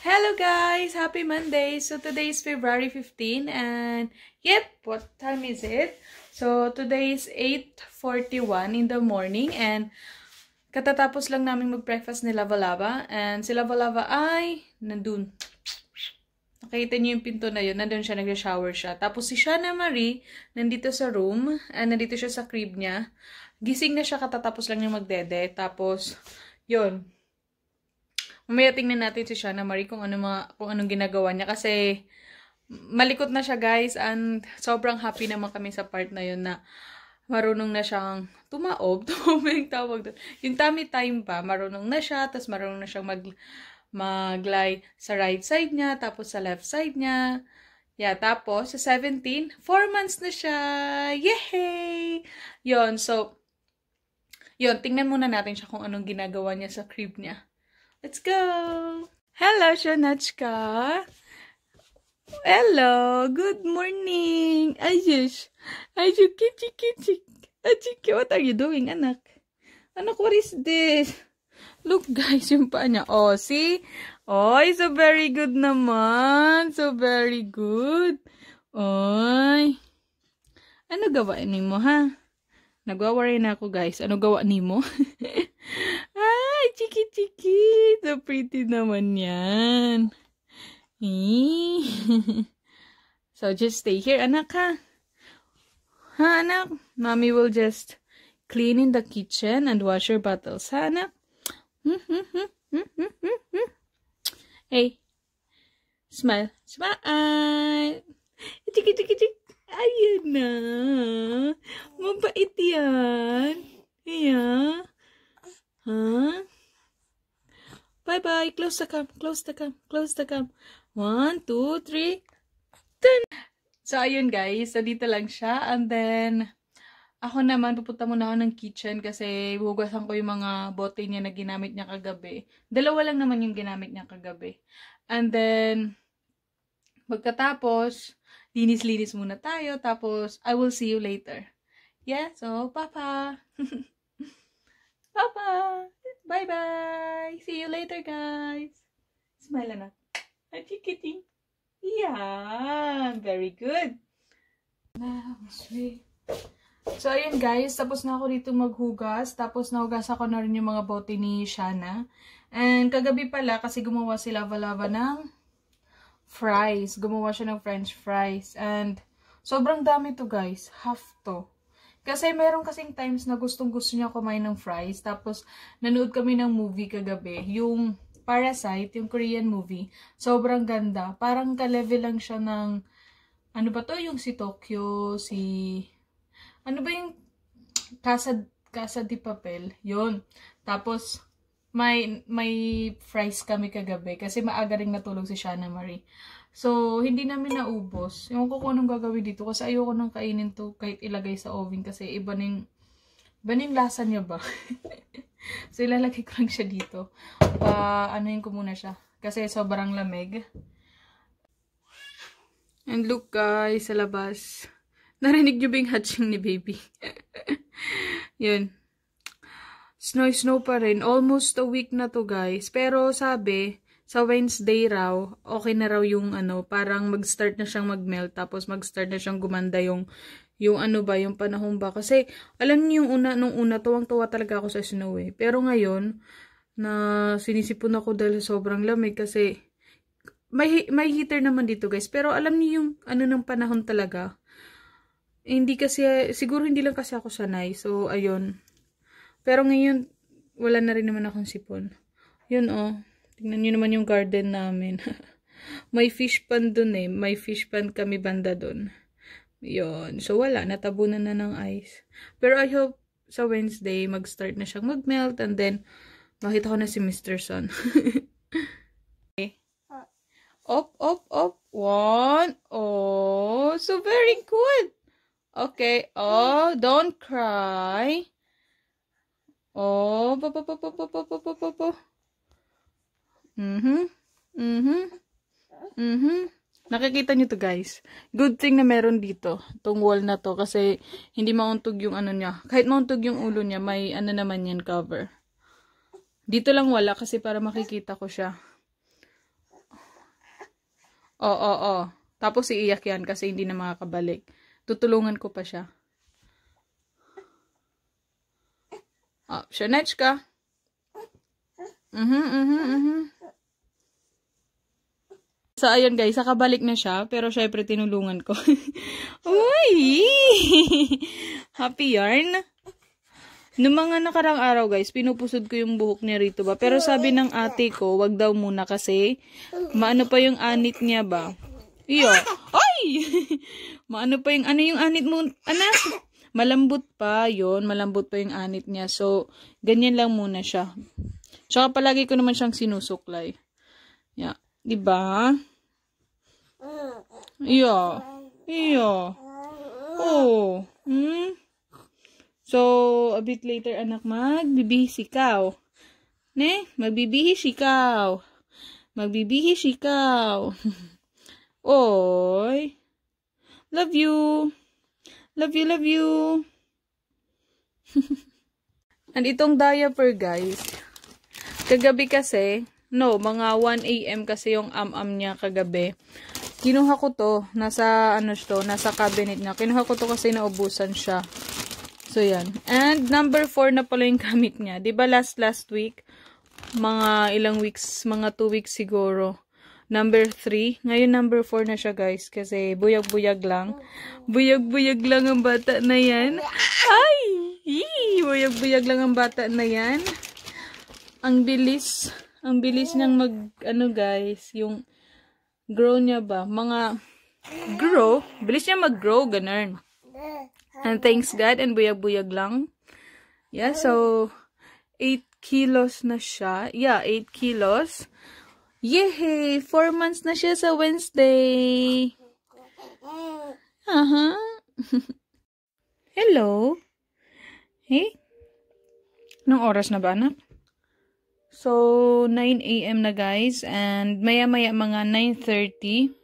Hello guys! Happy Monday! So today is February 15 and yep, what time is it? So today is 8.41 in the morning and katatapos lang namin mag-breakfast ni Lava Lava and si Lava Lava ay nandun. Nakita niyo yung pinto na yun, nandun siya, nagsha-shower siya. Tapos si Shana Marie, nandito sa room, and nandito siya sa crib niya. Gising na siya katatapos lang niya magdede. Tapos, yun, Mamaya tingnan natin si Shana Marie kung, ano mga, kung anong ginagawa niya. Kasi malikot na siya guys and sobrang happy naman kami sa part na yun na marunong na siyang tumaob, tumaob tawag doon. Yung tummy time pa, marunong na siya, tapos marunong na siyang mag, maglay sa right side niya, tapos sa left side niya. Yeah, tapos sa 17, 4 months na siya! Yay! Yun, so, yun, tingnan muna natin siya kung anong ginagawa niya sa crib niya. Let's go! Hello, Shonachka! Hello! Good morning! Ayush! Ayush! Kichi, kichi! Achiki, what are you doing, anak? Anak, what is this? Look, guys, yung paa niya. Oh, see? Oy, oh, so very good naman. So very good. Oy. Ano gawain ni mo, ha? Nagwa-worry na ako, guys. Ano gawa ni mo? chiki-chiki. So pretty naman yan. so just stay here, anak ha. Ha, anak? Mommy will just clean in the kitchen and wash your bottles, ha, anak? hey. Smile. Smile. chiki chiki cikit Ayan na. Mabait yan. Ayan. Huh? Bye-bye. Close the cam. Close the cam. Close the cam. One, two, three. ten. So, ayun guys. So, dito lang siya. And then, ako naman, pupunta muna ako ng kitchen kasi hugasan ko yung mga bote niya na ginamit niya kagabi. Dalawa lang naman yung ginamit niya kagabi. And then, pagkatapos, linis-linis muna tayo. Tapos, I will see you later. Yeah, so, papa! Papa! Bye-bye! See you later, guys! Smile na. Ay, chikiting. Yan! Very good! Now, sweet. So, ayun guys, tapos na ako dito maghugas. Tapos nahugas ako na rin yung mga bote ni Shana. And kagabi pala, kasi gumawa si Lava Lava ng fries. Gumawa siya ng french fries. And sobrang dami to guys. Half to. Kasi meron kasing times na gustong gusto niya kumain ng fries. Tapos, nanood kami ng movie kagabi. Yung Parasite, yung Korean movie. Sobrang ganda. Parang ka-level lang siya ng, ano ba to? Yung si Tokyo, si, ano ba yung Casa, Casa de Papel? Yun. Tapos, may, may fries kami kagabi kasi maaga rin natulog si Shana Marie. So, hindi namin naubos. Yung ko kung anong gagawin dito kasi ayoko nang kainin to kahit ilagay sa oven kasi iba na yung, iba na yung lasa niya ba? so, ilalagay ko lang siya dito. Pa, anuhin ko muna siya kasi sobrang lamig. And look guys, sa labas. Narinig niyo ba yung hatching ni baby? Yun snow-snow pa rin. Almost a week na to guys. Pero sabi, sa Wednesday raw, okay na raw yung ano, parang mag-start na siyang mag-melt. Tapos mag-start na siyang gumanda yung yung ano ba, yung panahon ba. Kasi, alam niyo yung una, nung una, tuwang-tuwa talaga ako sa snow eh. Pero ngayon, na sinisipon ako dahil sobrang lamig kasi may, may heater naman dito guys. Pero alam niyo yung ano ng panahon talaga. hindi kasi, siguro hindi lang kasi ako sanay. So, ayun. Pero ngayon, wala na rin naman akong sipon. Yun oh. Tingnan nyo naman yung garden namin. May fish pond dun eh. May fish pond kami banda dun. Yun. So wala. Natabunan na ng ice. Pero I hope sa Wednesday, mag-start na siyang mag-melt. And then, makita ko na si Mr. Sun. okay. Op, op, op. One. Oh, so very good. Okay. Oh, don't cry. Oh, po, po, po, po, po, po, po, po, po, po. Mm-hmm. Mm-hmm. Mm-hmm. Nakikita nyo to guys. Good thing na meron dito. Itong wall na to. Kasi hindi mauntog yung ano niya. Kahit mauntog yung ulo niya, may ano naman yan cover. Dito lang wala kasi para makikita ko siya. Oo, oo, oo. Tapos iiyak yan kasi hindi na makakabalik. Tutulungan ko pa siya. Oh, Sianeczka. Mhm, mhm, mhm. So, ayun guys, nakabalik na siya. Pero syempre, tinulungan ko. Uy! Happy yarn? Noong mga nakarang araw guys, pinupusod ko yung buhok niya rito ba. Pero sabi ng ate ko, wag daw muna kasi maano pa yung anit niya ba. Iyo. Ay! maano pa yung, ano yung anit mo, anak? malambot pa yon malambot pa yung anit niya. So, ganyan lang muna siya. saka palagi ko naman siyang sinusuklay. Yeah. di ba Iyo. Iyo. Oh. Hmm? So, a bit later, anak, magbibihis ikaw. Ne? Magbibihis ikaw. Magbibihis ikaw. Oy. Love you. Love you, love you. And itong diaper, guys. Kagabi kasi, no, mga 1 a.m. kasi yung am-am niya kagabi. Kinuha ko to, nasa, ano to, nasa cabinet niya. Kinuha ko to kasi naubusan siya. So, yan. And number 4 na pala yung gamit niya. ba diba last, last week, mga ilang weeks, mga 2 weeks siguro number 3. Ngayon number 4 na siya guys kasi buyag-buyag lang. Buyag-buyag lang ang bata na yan. Ay! Buyag-buyag lang ang bata na yan. Ang bilis. Ang bilis niyang mag, ano guys, yung grow niya ba? Mga grow. Bilis niya mag-grow, ganun. And thanks God and buyag-buyag lang. Yeah, so 8 kilos na siya. Yeah, 8 kilos. Yehey! Four months na siya sa Wednesday! Uh-huh. Hello? Hey? Nung oras na ba, anak? So, 9 a.m. na guys. And maya-maya mga 9.30,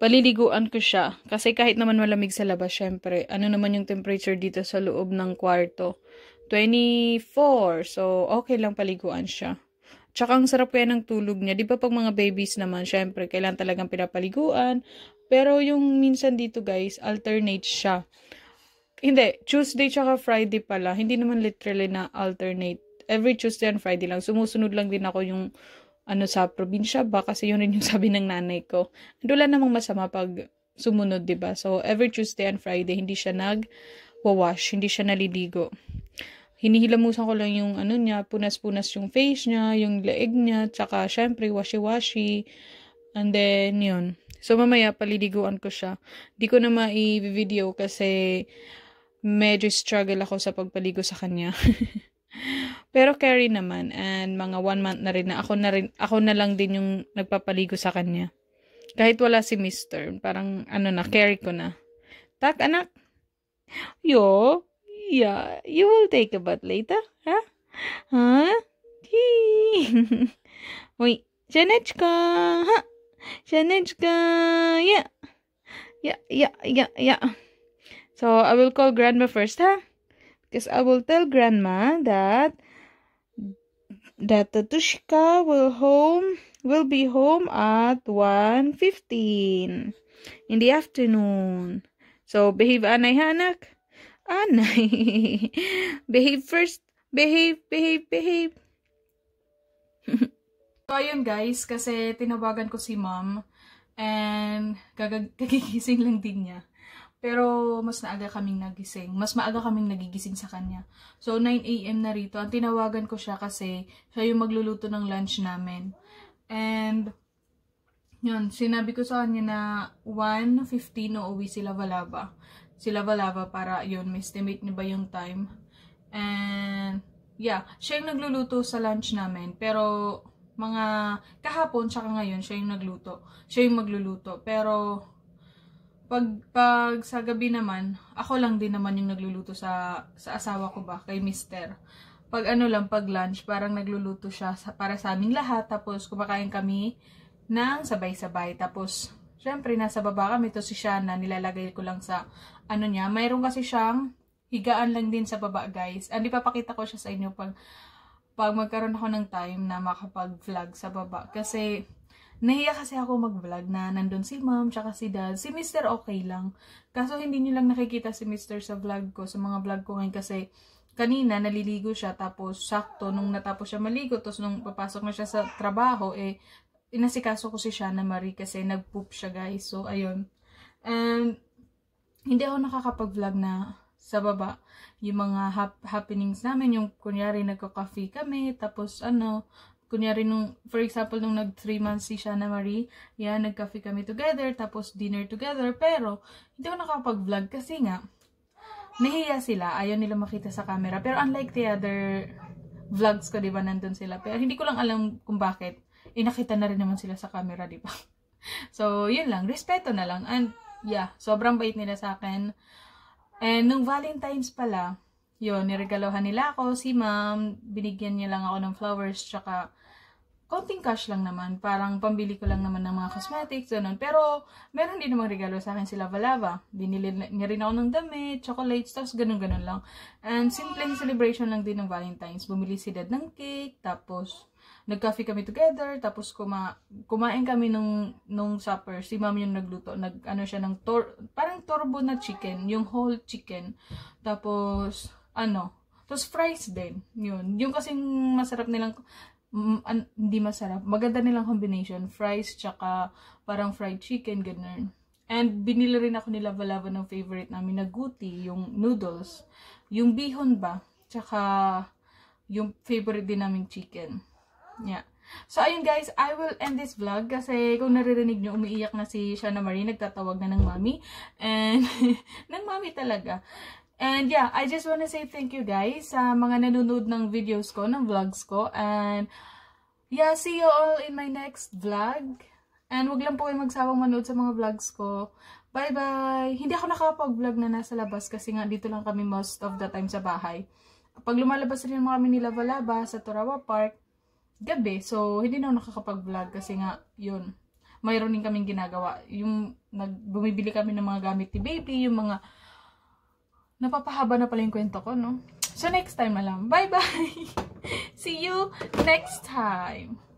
paliliguan ko siya. Kasi kahit naman malamig sa labas, syempre, ano naman yung temperature dito sa loob ng kwarto? 24. So, okay lang paliguan siya. Tsaka ang sarap kaya ng tulog niya. Di ba pag mga babies naman, syempre, kailan talagang pinapaliguan. Pero yung minsan dito guys, alternate siya. Hindi, Tuesday tsaka Friday pala. Hindi naman literally na alternate. Every Tuesday and Friday lang. Sumusunod lang din ako yung ano sa probinsya ba kasi yun rin yung sabi ng nanay ko. Wala namang masama pag sumunod, 'di ba? So every Tuesday and Friday hindi siya nag wash hindi siya naliligo hinihilamusan ko lang yung ano niya, punas-punas yung face niya, yung leeg niya, tsaka syempre washi-washi. And then, yun. So, mamaya paliliguan ko siya. Di ko na ma-video kasi medyo struggle ako sa pagpaligo sa kanya. Pero carry naman and mga one month na rin na ako na, rin, ako na lang din yung nagpapaligo sa kanya. Kahit wala si Mr. Parang ano na, carry ko na. Tak, anak. Yo, Yeah, you will take a bath later, huh? Huh? Wait, Janechka, huh? Janechka, yeah. Yeah, yeah, yeah, yeah. So I will call grandma first, huh? Because I will tell grandma that that Tatushka will home will be home at 1.15 in the afternoon. So behave anay Anay. behave first. Behave, behave, behave. so, ayun guys, kasi tinawagan ko si mom and kagigising lang din niya. Pero, mas naaga kaming nagising. Mas maaga kaming nagigising sa kanya. So, 9am na rito. Ang tinawagan ko siya kasi siya yung magluluto ng lunch namin. And, yun, sinabi ko sa kanya na 1.15 uuwi sila Balaba si Lava Lava para yun, ma-estimate niya ba yung time. And yeah, siya yung nagluluto sa lunch namin. Pero mga kahapon tsaka ngayon siya yung nagluto. Siya yung magluluto. Pero pag pag sa gabi naman, ako lang din naman yung nagluluto sa sa asawa ko ba kay Mister. Pag ano lang pag lunch, parang nagluluto siya sa, para sa aming lahat tapos kumakain kami ng sabay-sabay tapos Siyempre, nasa baba kami. Ito si Shana. Nilalagay ko lang sa ano niya. Mayroon kasi siyang higaan lang din sa baba, guys. And ipapakita ko siya sa inyo pag, pag magkaroon ako ng time na makapag-vlog sa baba. Kasi, nahiya kasi ako mag-vlog na nandun si mom, tsaka si dad. Si mister okay lang. Kaso, hindi niyo lang nakikita si mister sa vlog ko, sa mga vlog ko ngayon. Kasi, kanina, naliligo siya. Tapos, sakto, nung natapos siya maligo, tapos nung papasok na siya sa trabaho, eh, inasikaso ko si Shana Marie kasi nag-poop siya guys. So, ayun. And, um, hindi ako nakakapag-vlog na sa baba yung mga hap happenings namin. Yung kunyari nagka-coffee kami, tapos ano, kunyari nung, for example, nung nag 3 months si Shana Marie, yan, nag-coffee kami together, tapos dinner together. Pero, hindi ako nakakapag-vlog kasi nga, nahiya sila. Ayaw nila makita sa camera. Pero unlike the other vlogs ko, di ba, nandun sila. Pero hindi ko lang alam kung bakit inakita eh, na rin naman sila sa camera, di ba? So, yun lang. Respeto na lang. And, yeah, sobrang bait nila sa akin. And, nung Valentine's pala, yun, niregalohan nila ako. Si ma'am, binigyan niya lang ako ng flowers, tsaka konting cash lang naman. Parang pambili ko lang naman ng mga cosmetics, ganun. Pero, meron din namang regalo sa akin sila Valava. Binili niya rin ako ng damit, chocolates, tapos ganun-ganun lang. And, simple celebration lang din ng Valentine's. Bumili si dad ng cake, tapos nag kami together, tapos kuma kumain kami nung, nung supper. Si ma'am yung nagluto. Nag, ano siya, ng tor parang turbo na chicken. Yung whole chicken. Tapos, ano, tapos fries din. Yun. Yung kasing masarap nilang, mm, an, hindi masarap, maganda nilang combination. Fries, tsaka parang fried chicken, ganun. And binili rin ako nila Valava ng favorite namin na guti, yung noodles. Yung bihon ba? Tsaka yung favorite din naming chicken. Yeah. So, ayun guys, I will end this vlog kasi kung naririnig nyo, umiiyak na si Shana Marie, nagtatawag na ng mami. And, ng mami talaga. And yeah, I just wanna say thank you guys sa mga nanonood ng videos ko, ng vlogs ko. And yeah, see you all in my next vlog. And wag lang po kayo magsawang manood sa mga vlogs ko. Bye-bye! Hindi ako nakapag-vlog na nasa labas kasi nga dito lang kami most of the time sa bahay. Pag lumalabas rin naman kami ni Lava Lava sa Torawa Park, gabi. So, hindi na ako nakakapag-vlog kasi nga, yun, mayroon din kaming ginagawa. Yung, nag, bumibili kami ng mga gamit ni baby, yung mga, napapahaba na pala yung kwento ko, no? So, next time na lang. Bye-bye! See you next time!